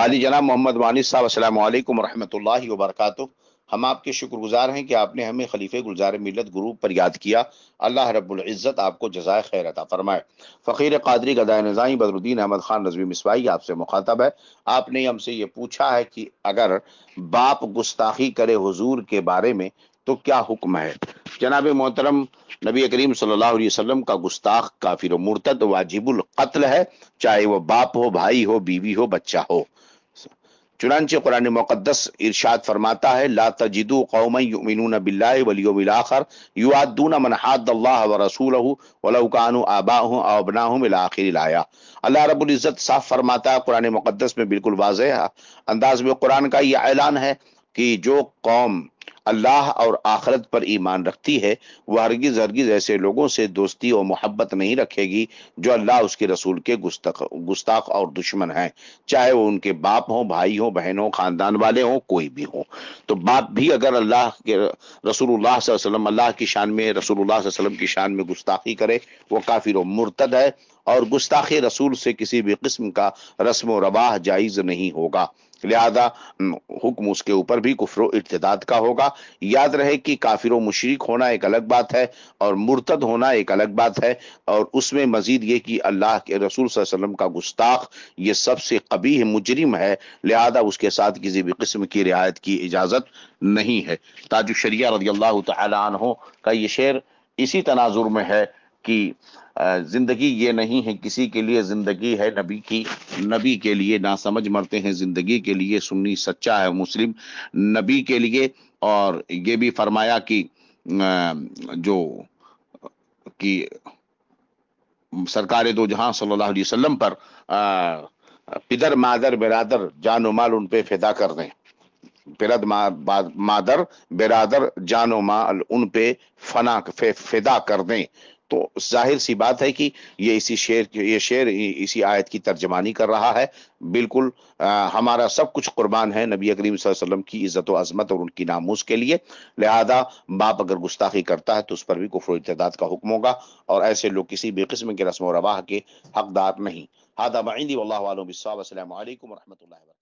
आली जनाब मोहम्मद वानी साहब असलकम वरहमल वरक हम आपके शुक्रगुजार हैं कि आपने हमें खलीफे गुलजार मिलत ग्रुप पर याद किया अल्लाह रब्ज़त आपको जजाय खैर अता फरमाए फ़कीर कादरी गदाय नज़ाई बदरुद्दीन अहमद ख़ान नजवी मिसवाई आपसे मुखातब है आपने हमसे ये पूछा है कि अगर बाप गुस्ताखी करे हजूर के बारे में तो क्या हुक्म है जनाब मोहतरम नबी करीम सल्लल्लाहु अलैहि वसल्लम का गुस्ताख काफिर मुर्तद वाजिबुल कत्ल है चाहे वो बाप हो भाई हो बीवी हो बच्चा हो चुनाचे कुरान मुक़दस इरशाद फरमाता है ला तजिदु कौम युमिनून बिल्लाह वल यौमिल आखिर युआदून मन अल्लाह व रसूलहु वलौ कानु आबाहु औ अबनाहुम इला आखिर आया अल्लाह रब्बुल इज्जत साफ फरमाता है कुरान मुक़दस में बिल्कुल वाजह अंदाज में कुरान का ये ऐलान है कि जो कौम अल्लाह और आखरत पर ईमान रखती है वह हरगिज हरगिज ऐसे लोगों से दोस्ती और मोहब्बत नहीं रखेगी जो अल्लाह उसके रसूल के गुस्ताख गुस्ताख और दुश्मन हैं चाहे वो उनके बाप हों भाई हों बहन हों खानदान वाले हों कोई भी हो तो बाप भी अगर अल्लाह के रसूल वसल्लम अल्लाह की शान में रसूल की शान में गुस्ताखी करे वो काफिर मुरतद है और गुस्ताखी रसूल से किसी भी किस्म का रस्म व रवाह जायज़ नहीं होगा लिहाजा हुक्म उसके ऊपर भी कुफर इर्तदाद का होगा याद रहे कि काफिर मुशरक होना एक अलग बात है और मुर्तद होना एक अलग बात है और उसमें मजीद ये कि अल्लाह के रसूल वसलम का गुस्ताख ये सबसे कबीह मुजरिम है लिहाजा उसके साथ किसी भी किस्म की रियायत की इजाज़त नहीं है ताजुशरिया रजी अल्लाह तहो का ये शेर इसी तनाजुर में है कि जिंदगी ये नहीं है किसी के लिए जिंदगी है नबी की नबी के लिए ना समझ मरते हैं जिंदगी के लिए सुन्नी सच्चा है मुस्लिम नबी के लिए और ये भी फरमाया कि जो कि सरकार दो जहां सल्लल्लाहु अलैहि वसल्लम पर पिदर मादर बिरादर जान माल उन पे फिदा कर दें बिरद मादर बिरादर जानो माल उन पे फना फे, फिदा कर दें तो जाहिर सी बात है कि ये इसी शेर ये शेर इसी आयत की तर्जमानी कर रहा है बिल्कुल आ, हमारा सब कुछ कुर्बान है नबी अलैहि वसल्लम की इज़्ज़त व अजमत और उनकी नामूस के लिए लिहाजा बाप अगर गुस्ताखी करता है तो उस पर भी कुफर इतदाद का हुक्म होगा और ऐसे लोग किसी भी किस्म के रस्म रवाह के हकदार नहीं हादा मईदी वाल वरहमल वर्क